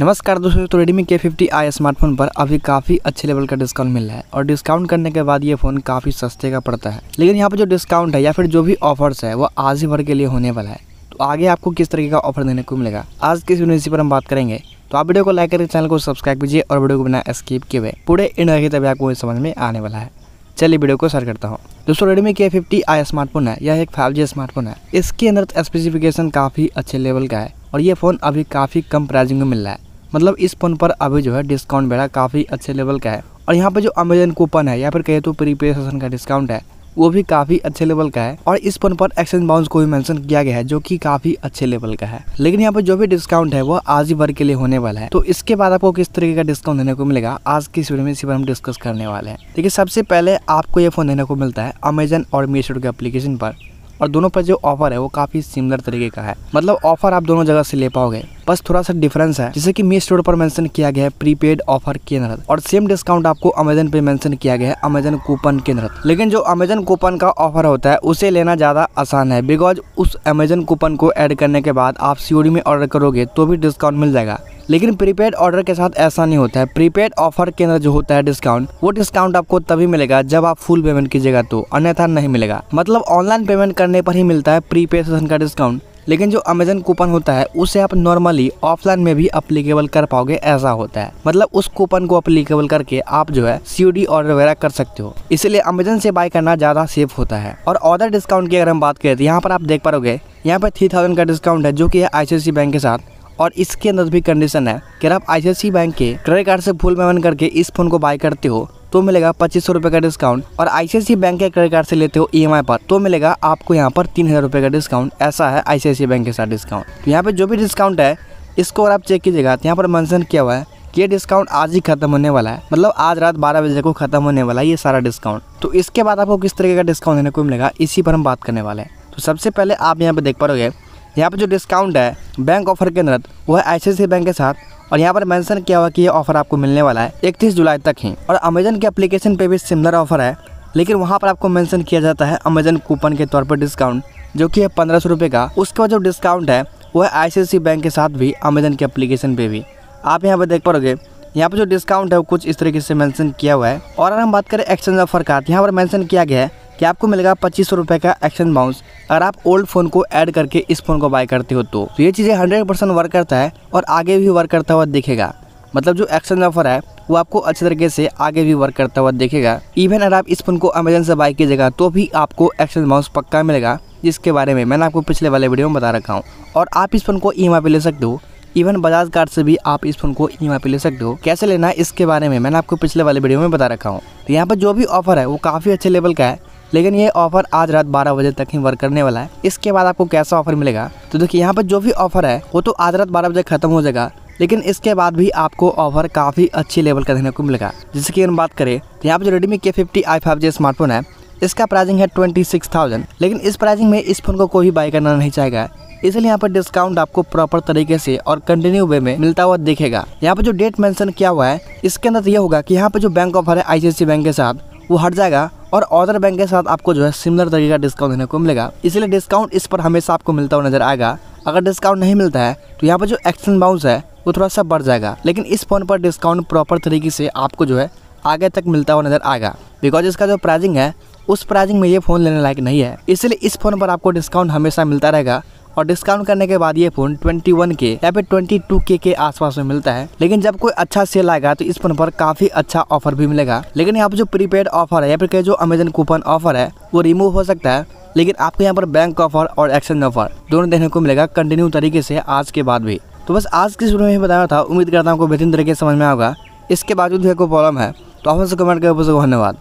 नमस्कार दोस्तों तो रेडमी के फिफ्टी आई स्मार्टफोन पर अभी काफ़ी अच्छे लेवल का डिस्काउंट मिल रहा है और डिस्काउंट करने के बाद ये फ़ोन काफ़ी सस्ते का पड़ता है लेकिन यहाँ पर जो डिस्काउंट है या फिर जो भी ऑफर्स है वो आज ही भर के लिए होने वाला है तो आगे आपको किस तरीके का ऑफर देने को मिलेगा आज किस यूनिवर्सिटी पर हम बात करेंगे तो आप वीडियो को लाइक करके चैनल को सब्सक्राइब कीजिए और वीडियो को बिना स्किप किए हुए पूरे इन रखे तभी आपको समझ में आने वाला है चलिए वीडियो को शेयर करता हूँ दोस्तों रेडमी के फिफ्टी आई स्मार्टफोन है यह एक फाइव जी स्मार्टफोन है इसके अंदर स्पेसिफिकेशन काफ़ी अच्छे लेवल का है और ये फ़ोन अभी काफ़ी कम प्राइसिंग में मिल रहा है मतलब इस फ़ोन पर अभी जो है डिस्काउंट मेरा काफ़ी अच्छे लेवल का है और यहाँ पर जो अमेजन कूपन है या फिर कहे तो प्रीपेसन का डिस्काउंट है वो भी काफ़ी अच्छे लेवल का है और इस फोन पर एक्सचेंज बाउंस को भी मेंशन किया गया है जो कि काफ़ी अच्छे लेवल का है लेकिन यहाँ पर जो भी डिस्काउंट है वो आज ही भर के लिए होने वाला है तो इसके बाद आपको किस तरीके का डिस्काउंट देने को मिलेगा आज की इस वीडियो में इसी पर हम डिस्कस करने वाले हैं देखिए सबसे पहले आपको ये फोन देने को मिलता है अमेजन और मीशो के एप्लीकेशन पर और दोनों पर जो ऑफर है वो काफ़ी सिमिलर तरीके का है मतलब ऑफर आप दोनों जगह से ले पाओगे बस थोड़ा सा डिफरेंस है जैसे कि मी स्टोर पर मेंशन किया गया है प्रीपेड ऑफर के अंदर और सेम डिस्काउंट आपको अमेजन पे मेंशन किया गया है अमेजन कूपन के अंदर लेकिन जो अमेजन कूपन का ऑफर होता है उसे लेना ज़्यादा आसान है बिकॉज उस अमेजन कूपन को एड करने के बाद आप सीओडी में ऑर्डर करोगे तो भी डिस्काउंट मिल जाएगा लेकिन प्रीपेड ऑर्डर के साथ ऐसा नहीं होता है प्रीपेड ऑफर के अंदर जो होता है डिस्काउंट वो डिस्काउंट आपको तभी मिलेगा जब आप फुल पेमेंट कीजिएगा तो अन्यथा नहीं मिलेगा मतलब ऑनलाइन पेमेंट करने पर ही मिलता है प्रीपेड सेशन का डिस्काउंट लेकिन जो अमेजन कूपन होता है उसे आप नॉर्मली ऑफलाइन में भी अप्लीकेबल कर पाओगे ऐसा होता है मतलब उस कूपन को अप्लीकेबल करके आप जो है सीओडी ऑर्डर वगैरह कर सकते हो इसलिए अमेजन से बाय करना ज़्यादा सेफ होता है और ऑर्डर डिस्काउंट की अगर हम बात करें तो यहाँ पर आप देख पाओगे यहाँ पर थ्री थाउजेंड का डिस्काउंट है जो कि है आई बैंक के साथ और इसके अंदर भी कंडीशन है कि आप आई बैंक के क्रेडिट कार्ड से फुल पेमेंट करके इस फोन को बाय करते हो तो मिलेगा पच्चीस सौ का डिस्काउंट और आई बैंक के क्रेडिट कार्ड से लेते हो ई e पर तो मिलेगा आपको यहाँ पर तीन हज़ार का डिस्काउंट ऐसा है आई बैंक के साथ डिस्काउंट तो यहाँ पर जो भी डिस्काउंट है इसको अगर आप चेक कीजिएगा तो यहाँ पर मैंसन किया हुआ है ये डिस्काउंट आज ही खत्म होने वाला है मतलब आज रात बारह बजे को खत्म होने वाला है ये सारा डिस्काउंट तो इसके बाद आपको किस तरीके का डिस्काउंट देने को मिलेगा इसी पर हम बात करने वाले हैं तो सबसे पहले आप यहाँ पे देख पाओगे यहाँ पे जो डिस्काउंट है बैंक ऑफर के अंतर्गत वह आई बैंक के साथ और यहाँ पर मेंशन किया हुआ कि ये ऑफर आपको मिलने वाला है 31 जुलाई तक ही और अमेजन के एप्लीकेशन पे भी सिमिलर ऑफर है लेकिन वहाँ पर आपको मेंशन किया जाता है अमेजन कूपन के तौर पर डिस्काउंट जो कि है पंद्रह सौ रुपये का उसके बाद जो डिस्काउंट है वो है आई बैंक के साथ भी अमेजन के अप्लीकेशन पे भी आप यहाँ पर देख पाओगे यहाँ पर जो डिस्काउंट है वो कुछ इस तरीके से मेंशन किया हुआ है और अगर हम बात करें एक्सचेंज ऑफर का यहाँ पर मेंशन किया गया है कि आपको मिलेगा पच्चीस सौ का एक्शन बाउंस अगर आप ओल्ड फ़ोन को ऐड करके इस फ़ोन को बाय करते हो तो, तो ये चीज़ें हंड्रेड परसेंट वर्क करता है और आगे भी वर्क करता हुआ दिखेगा मतलब जो एक्शन ऑफर है वो आपको अच्छे तरीके से आगे भी वर्क करता हुआ देखेगा इवन अगर आप इस फोन को अमेजन से बाय कीजिएगा तो भी आपको एक्शन बाउंस पक्का मिलेगा जिसके बारे में मैंने आपको पिछले वाले वीडियो में बता रखा हूँ और आप इस फोन को ई पे ले सकते हो इवन बजाज कार्ड से भी आप इस फोन को ई पे ले सकते हो कैसे लेना है इसके बारे में मैंने आपको पिछले वाले वीडियो में बता रखा हूँ तो यहाँ पर जो भी ऑफर है वो काफ़ी अच्छे लेवल का है लेकिन ये ऑफर आज रात 12 बजे तक ही वर्क करने वाला है इसके बाद आपको कैसा ऑफर मिलेगा तो देखिए यहाँ पर जो भी ऑफर है वो तो आज रात बारह बजे खत्म हो जाएगा लेकिन इसके बाद भी आपको ऑफर काफ़ी अच्छी लेवल का देखने को मिलेगा जैसे कि हम बात करें तो यहाँ पर जो Redmi K fifty I five G smartphone है इसका प्राइसिंग है ट्वेंटी सिक्स थाउजेंड लेकिन इस प्राइसिंग में इस फोन को कोई बाई करना नहीं चाहेगा इसलिए यहाँ पर डिस्काउंट आपको प्रॉपर तरीके से और कंटिन्यू वे में मिलता हुआ देखेगा यहाँ पर जो डेट मेंशन किया हुआ है इसके अंदर तो यह होगा कि यहाँ पर जो बैंक ऑफर है आईसीआईसी बैंक के साथ वो हट जाएगा और अदर बैंक के साथ आपको जो है सिमिलर तरीके का डिस्काउंट देने को मिलेगा इसलिए डिस्काउंट इस पर हमेशा आपको मिलता हुआ नजर आएगा अगर डिस्काउंट नहीं मिलता है तो यहाँ पर जो एक्शन बाउंस है वो थोड़ा सा बढ़ जाएगा लेकिन इस फ़ोन पर डिस्काउंट प्रॉपर तरीके से आपको जो है आगे तक मिलता हुआ नजर आएगा बिकॉज इसका जो प्राइजिंग है उस प्राइजिंग में ये फ़ोन लेने लायक नहीं है इसलिए इस फ़ोन पर आपको डिस्काउंट हमेशा मिलता रहेगा और डिस्काउंट करने के बाद ये फोन ट्वेंटी वन के या फिर ट्वेंटी टू के के आसपास में मिलता है लेकिन जब कोई अच्छा सेल आएगा तो इस फोन पर काफी अच्छा ऑफर भी मिलेगा लेकिन यहाँ पर जो प्रीपेड ऑफर है या फिर जो अमेजन कूपन ऑफर है वो रिमूव हो सकता है लेकिन आपको यहाँ पर बैंक ऑफर और एक्सचेंज ऑफर दोनों देखने को मिलेगा कंटिन्यू तरीके से आज के बाद भी तो बस आज की वीडियो में बताया था उम्मीद करता हूँ बेहतरीन तरीके से समझ में आएगा इसके बावजूद भी कोई प्रॉब्लम है तो आप से कमेंट करके धन्यवाद